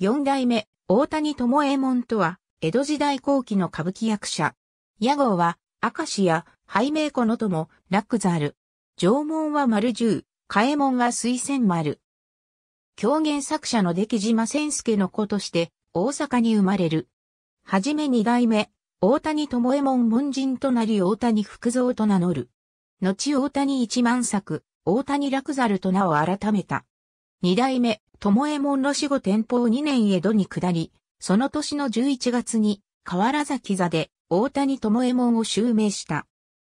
四代目、大谷智右衛門とは、江戸時代後期の歌舞伎役者。屋号は、明石や、拝明子の友、楽ザル。縄文は丸十、嘉右門は水仙丸。狂言作者の出来島千助の子として、大阪に生まれる。はじめ二代目、大谷智右衛門門人となり大谷福蔵と名乗る。後大谷一万作、大谷楽ザルと名を改めた。二代目、もえも門の死後天保二年江戸に下り、その年の11月に、河原崎座で、大谷もえも門を襲名した。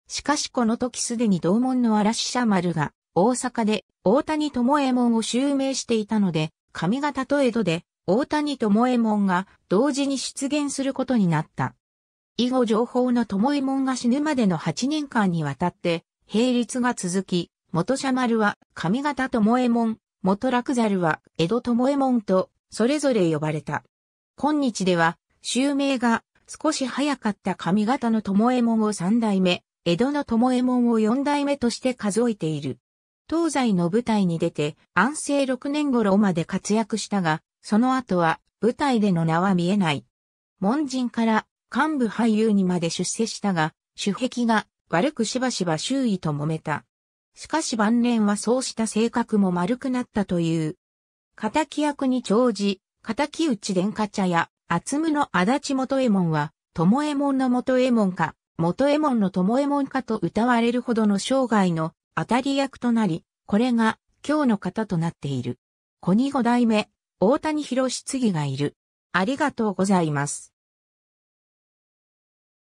しかしこの時すでに同門の嵐社丸が、大阪で、大谷もえも門を襲名していたので、上方と江戸で、大谷もえも門が、同時に出現することになった。以後情報のもえも門が死ぬまでの8年間にわたって、並立が続き、元社丸は、上方もえも門、元楽猿は江戸友右衛門とそれぞれ呼ばれた。今日では、襲名が少し早かった上方の友右衛門を三代目、江戸の友右衛門を四代目として数えている。東西の舞台に出て安政六年頃まで活躍したが、その後は舞台での名は見えない。門人から幹部俳優にまで出世したが、主壁が悪くしばしば周囲と揉めた。しかし晩年はそうした性格も丸くなったという。敵役に長じ、敵内殿下茶や、厚夢の足立元右衛門は、友右衛門の元右衛門か、元右衛門の友右衛門かと歌われるほどの生涯の当たり役となり、これが今日の方となっている。小二五代目、大谷博次がいる。ありがとうございます。